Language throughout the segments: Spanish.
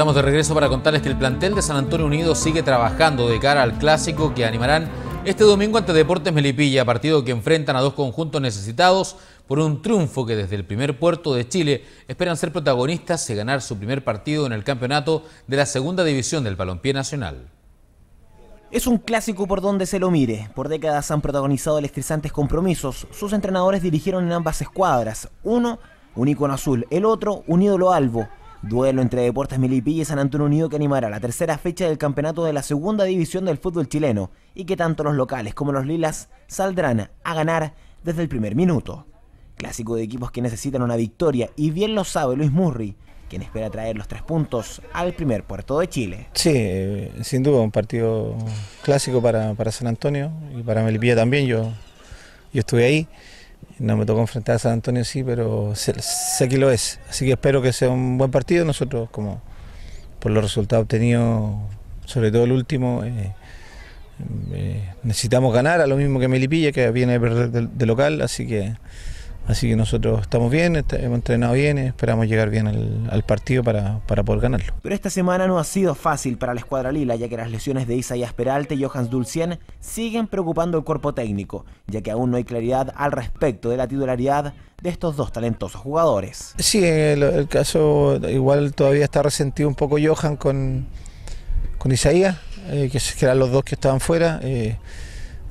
Estamos de regreso para contarles que el plantel de San Antonio Unido sigue trabajando de cara al clásico que animarán este domingo ante Deportes Melipilla, partido que enfrentan a dos conjuntos necesitados por un triunfo que desde el primer puerto de Chile esperan ser protagonistas y ganar su primer partido en el campeonato de la segunda división del Balompié Nacional. Es un clásico por donde se lo mire. Por décadas han protagonizado electrizantes compromisos. Sus entrenadores dirigieron en ambas escuadras. Uno, un icono azul. El otro, un ídolo albo. Duelo entre Deportes Melipilla y San Antonio Unido que animará la tercera fecha del campeonato de la segunda división del fútbol chileno y que tanto los locales como los lilas saldrán a ganar desde el primer minuto. Clásico de equipos que necesitan una victoria y bien lo sabe Luis Murri, quien espera traer los tres puntos al primer puerto de Chile. Sí, sin duda un partido clásico para, San Antonio y para Melipilla también, yo, yo estuve ahí. No me tocó enfrentar a San Antonio sí, pero sé, sé, que lo es. Así que espero que sea un buen partido. Nosotros, como por los resultados obtenidos, sobre todo el último, eh, eh, necesitamos ganar a lo mismo que Melipilla, que viene de de local, así que... Así que nosotros estamos bien, hemos entrenado bien, esperamos llegar bien al, partido para, poder ganarlo. Pero esta semana no ha sido fácil para la escuadra lila, ya que las lesiones de Isaías Peralta y Johans Dulcien siguen preocupando al cuerpo técnico, ya que aún no hay claridad al respecto de la titularidad de estos dos talentosos jugadores. Sí, el, caso igual todavía está resentido un poco Johan con, con Isaías, eh, que, eran los dos que estaban fuera. Eh,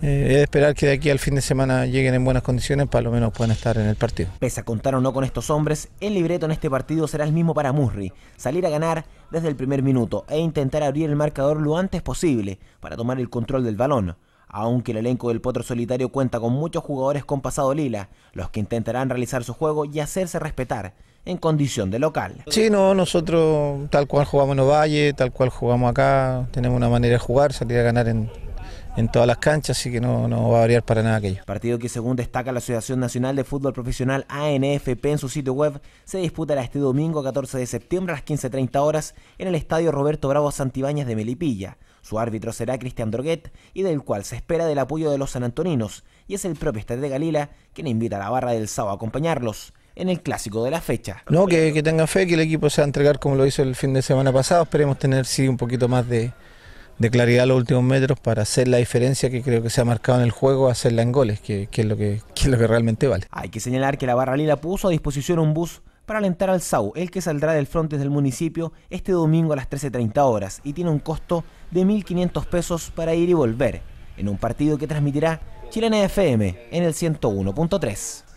eh, esperar que de aquí al fin de semana lleguen en buenas condiciones para lo menos puedan estar en el partido. Pese a contar o no con estos hombres, el libreto en este partido será el mismo para Murri. Salir a ganar desde el primer minuto e intentar abrir el marcador lo antes posible para tomar el control del balón. Aunque el elenco del Potro Solitario cuenta con muchos jugadores con pasado lila, los que intentarán realizar su juego y hacerse respetar en condición de local. Sí, no, nosotros tal cual jugamos en Ovalle, tal cual jugamos acá, tenemos una manera de jugar, salir a ganar en, en todas las canchas, así que no, va a variar para nada aquello. Partido que según destaca la Asociación Nacional de Fútbol Profesional ANFP en su sitio web, se disputará este domingo 14 de septiembre a las 15.30 horas en el Estadio Roberto Bravo Santibáñez de Melipilla. Su árbitro será Cristian Droguet y del cual se espera del apoyo de los sanantoninos, y es el propio Estadio de Galila quien invita a la barra del sábado a acompañarlos en el clásico de la fecha. No, que, que tengan fe, que el equipo se va a entregar como lo hizo el fin de semana pasado. Esperemos tener sí un poquito más de, de claridad los últimos metros para hacer la diferencia que creo que se ha marcado en el juego, hacerla en goles, que, es, lo que, lo que realmente vale. Hay que señalar que la Barra puso a disposición un bus para alentar al SAU, el que saldrá del frente del municipio este domingo a las 13.30 horas y tiene un costo de 1.500 pesos para ir y volver, en un partido que transmitirá Chilena FM en el 101.3.